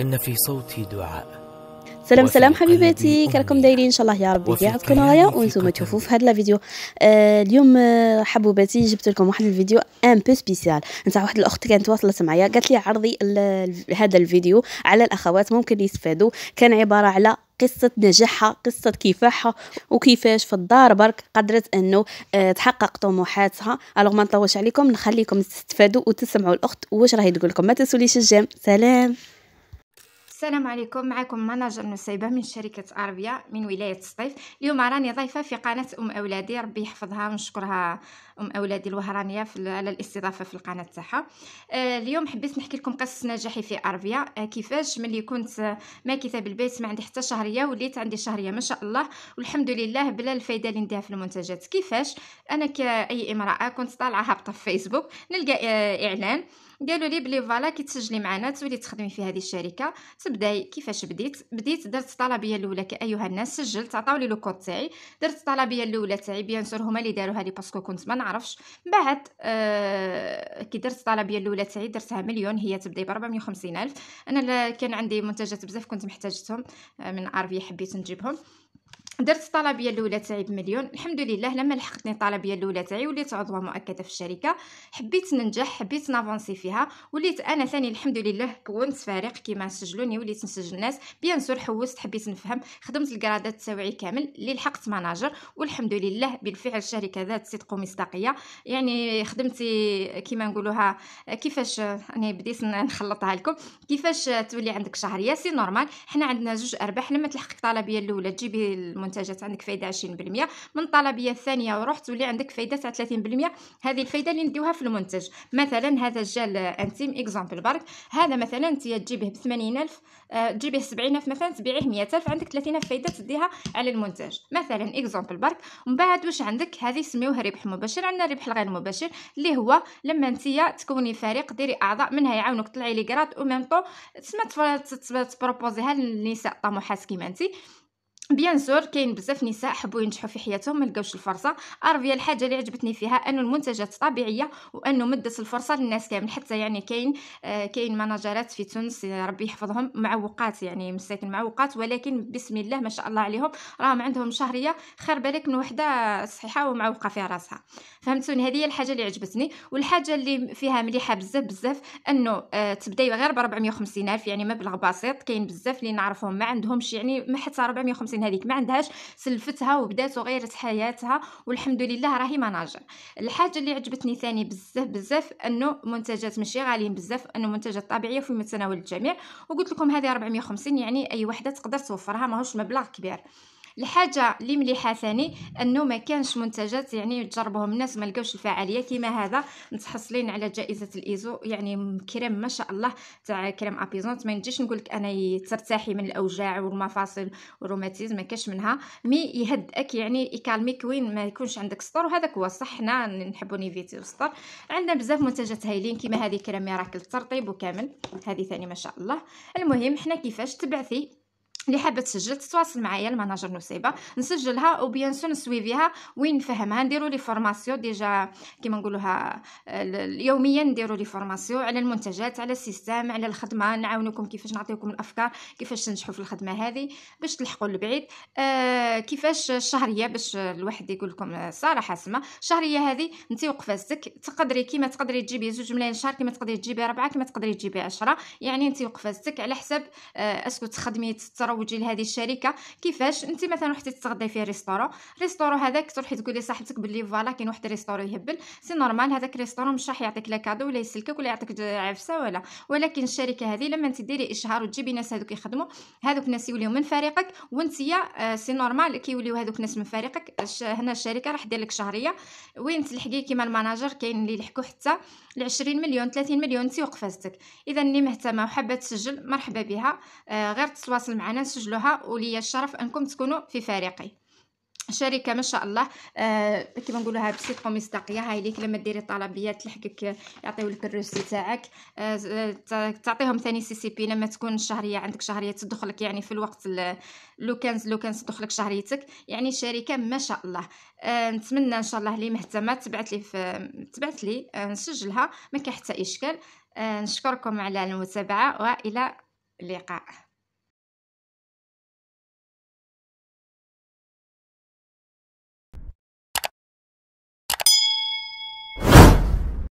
إن في صوتي دعاء سلام سلام حبيباتي كلكم دايرين ان شاء الله يا ربي يعطيكم الغايه وانتم تشوفوا في هذا الفيديو آه اليوم آه، حبوباتي جبت لكم واحد الفيديو ان بو سبيسيال نتاع واحد الاخت كانت تواصلت معايا قالت لي عرضي هذا الفيديو على الاخوات ممكن يستفادوا كان عباره على قصة نجاحها قصة كفاحها وكيفاش في الدار برك قدرت انه آه، تحقق طموحاتها الوغ ما نطولش عليكم نخليكم تستفادوا وتسمعوا الاخت واش راهي تقول لكم ما تنسوليش الجيم سلام السلام عليكم معكم مناجر نسيبة من شركة اربيا من ولاية الصيف اليوم راني ضيفة في قناة أم أولادي ربي يحفظها ونشكرها أم أولادي الوهرانية على الاستضافة في القناة تاعها آه، اليوم حبيت نحكي لكم قصة نجاحي في اربيا آه، كيفاش ملي كنت ماكثة بالبيت ما عندي حتى شهرية وليت عندي شهرية ما شاء الله والحمد لله بلا الفايدة اللي نديها في المنتجات كيفاش أنا كأي امرأة كنت طالعة هابطة في فيسبوك نلقى آه، إعلان قالوا لي بلي فوالا كي تسجلي معنا تولي تخدمي في هذه الشركه تبداي كيفاش بديت بديت درت الطلبيه الاولى كايها الناس سجلت عطاو لي لو كود تاعي درت الطلبيه الاولى تاعي بيان سور هما اللي داروها لي باسكو كنت ما نعرفش بعد آه كي درت الطلبيه الاولى تاعي درتها مليون هي تبدا ب 450 الف انا كان عندي منتجات بزاف كنت محتاجتهم آه، من عربيه حبيت نجيبهم درت الطلبيه الاولى تاعي بمليون الحمد لله لما لحقتني الطلبيه الاولى تاعي وليت عضوه مؤكده في الشركه حبيت ننجح حبيت نافونسي فيها وليت انا ثاني الحمد لله كونت فريق كيما سجلوني وليت نسجل الناس بيان سور حوست حبيت نفهم خدمت الكرادات تاعي كامل اللي لحقت ماناجر والحمد لله بالفعل الشركه ذات صدق ومصداقيه يعني خدمتي كيما نقولوها كيفاش انا بديت نخلطها لكم كيفاش تولي عندك شهريه سي نورمال حنا عندنا جوج ارباح لما تلحقك الطلبيه الاولى تجيبي المنتجات عندك فايده 20% من الطلبيه الثانيه ورحت تولي عندك فايده تاع 30% هذه الفايده اللي نديوها في المنتج مثلا هذا الجل انتيم اكزامبل برك هذا مثلا انت تجيبه ب 80000 آه، تجيبه 70000 مثلا تبيعيه 100000 عندك 30000 فايده تديها على المنتج مثلا اكزامبل برك ومن بعد واش عندك هذه سميوها ربح مباشر عندنا الربح الغير مباشر اللي هو لما انت تكوني فريق ديري اعضاء منها يعاونوك طلعي لي كرات او ميم طو تسمى تبروبوزيها للنساء طموحات كيما انت بيان سور كاين بزاف نساء حبوا ينجحوا في حياتهم ما لقاوش الفرصه ارفيا الحاجه اللي عجبتني فيها انه المنتجات طبيعيه وانه مدت الفرصه للناس كامل حتى يعني كاين آه، كاين مناجرات في تونس آه، ربي يحفظهم معوقات يعني مساكن معوقات ولكن بسم الله ما شاء الله عليهم راهم عندهم شهريه خير بالك من وحده صحيحه ومعوقه في راسها فهمتوني هذه هي الحاجه اللي عجبتني والحاجه اللي فيها مليحه بزاف بزاف انه آه، تبداي غير ب 450 الف يعني مبلغ بسيط كاين بزاف اللي نعرفهم ما عندهمش يعني ما حتى 450 الفنون هذيك ما عندهاش سلفتها وبدات وغيرت حياتها والحمد لله راهي مناجر الحاجه اللي عجبتني ثاني بزاف بزاف انه منتجات ماشي غاليين بزاف انه منتجات طبيعيه في متناول الجميع وقلت لكم هذه 450 يعني اي وحده تقدر توفرها ماهوش مبلغ كبير الحاجه اللي مليحه ثاني انه ما كانش منتجات يعني تجربهم الناس ما لقوش الفعاليه كما هذا متحصلين على جائزه الايزو يعني كريم ما شاء الله تاع كريم ابيزونت ما نجيش نقولك انا ترتاحي من الاوجاع والمفاصل والروماتيزم ما كاش منها مي يهدئك يعني يكالميك وين ما يكونش عندك سطر وهذاك هو صح حنا نحبو نيفيتيو السطر عندنا بزاف منتجات هايلين كما هذه كريم ميراكل الترطيب وكامل هذه ثاني ما شاء الله المهم حنا كيفاش تبعثي اللي حابه تسجل تتواصل معايا المناجر نسيبه نسجلها وبيان سو نسويفيها وين نفهمها نديرو لي فورماسيون ديجا كيما نقولوها يوميا نديرو لي فورماسيون على المنتجات على السيستم على الخدمه نعاونكم كيفاش نعطيكم الافكار كيفاش تنجحوا في الخدمه هذه باش تلحقوا لبعيد آه كيفاش الشهريه باش الواحد يقول لكم صراحه سما الشهريه هذه انت وقفازتك تقدري كيما تقدري تجيبي زوج ملايين شهر كيما تقدري تجيبي ربعه كيما تقدري تجيبي عشرة يعني انت وقفازتك على حسب آه اسكو تخدمي تتروي وتجي لهذه الشركه كيفاش انت مثلا رحتي تتغدي في ريستورون ريستورون هذاك تروحي تقولي صاحبتك باللي فوالا كاين واحد ريستورو يهبل سي نورمال هذاك ريستورو مش راح يعطيك لا كادو ولا يسلكك ولا يعطيك عفسه ولا ولكن الشركه هذه لما انت ديري اشهار وتجيبي ناس هذوك يخدموا هذوك الناس يوليو من فريقك يا آه، سي نورمال كيوليو هذوك الناس من فريقك هنا الشركه راح دير لك شهريه وين تلحقي كيما المناجر كاين اللي يلحقوا حتى ل 20 مليون 30 مليون انت وقفازتك اذا اللي مهتمه وحابه تسجل مرحبا بها آه، غير تتواصل معنا نسجلوها ولي الشرف انكم تكونوا في فريقي شركه ما شاء الله آه كيما نقولوها بصدق ومصداقيه هاي ليك لما ديري طلبيات تلحقك يعطيو لك الروسي تاعك آه تعطيهم ثاني سي سي بي لما تكون الشهريه عندك شهريه تدخلك يعني في الوقت لو كان لو كان تدخلك شهريتك يعني شركه ما شاء الله آه نتمنى ان شاء الله لي مهتمه تبعت لي في تبعت لي آه نسجلها ما كاين حتى اشكال آه نشكركم على المتابعه والى اللقاء